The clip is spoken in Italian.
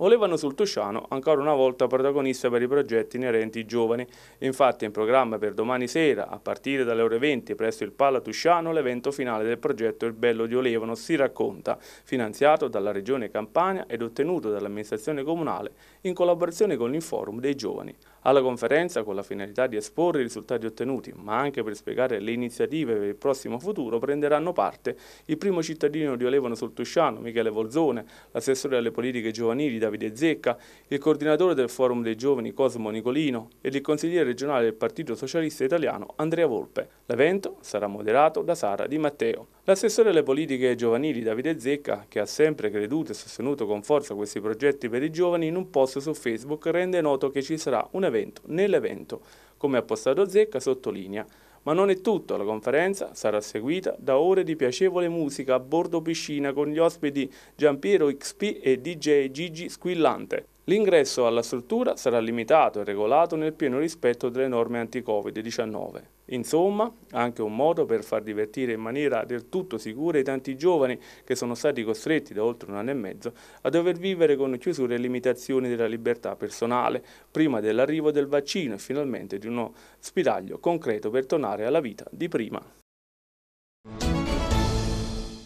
volevano sul Tusciano ancora una volta protagonista per i progetti inerenti ai giovani. Infatti in programma per domani sera, a partire dalle ore 20 presso il Palla Tusciano, l'evento finale del progetto Il Bello di Olevano si racconta, finanziato dalla Regione Campania ed ottenuto dall'amministrazione comunale in collaborazione con il Forum dei giovani alla conferenza, con la finalità di esporre i risultati ottenuti, ma anche per spiegare le iniziative per il prossimo futuro, prenderanno parte il primo cittadino di Olevano Sultusciano, Michele Volzone, l'assessore alle politiche giovanili Davide Zecca, il coordinatore del Forum dei Giovani Cosmo Nicolino ed il consigliere regionale del Partito Socialista Italiano Andrea Volpe. L'evento sarà moderato da Sara Di Matteo. L'assessore alle politiche giovanili Davide Zecca, che ha sempre creduto e sostenuto con forza questi progetti per i giovani, in un post su Facebook rende noto che ci sarà un evento nell'evento. Come ha postato Zecca sottolinea ma non è tutto, la conferenza sarà seguita da ore di piacevole musica a bordo piscina con gli ospiti Giampiero XP e DJ Gigi Squillante. L'ingresso alla struttura sarà limitato e regolato nel pieno rispetto delle norme anti-Covid-19. Insomma, anche un modo per far divertire in maniera del tutto sicura i tanti giovani che sono stati costretti da oltre un anno e mezzo a dover vivere con chiusure e limitazioni della libertà personale, prima dell'arrivo del vaccino e finalmente di uno spiraglio concreto per tornare alla vita di prima.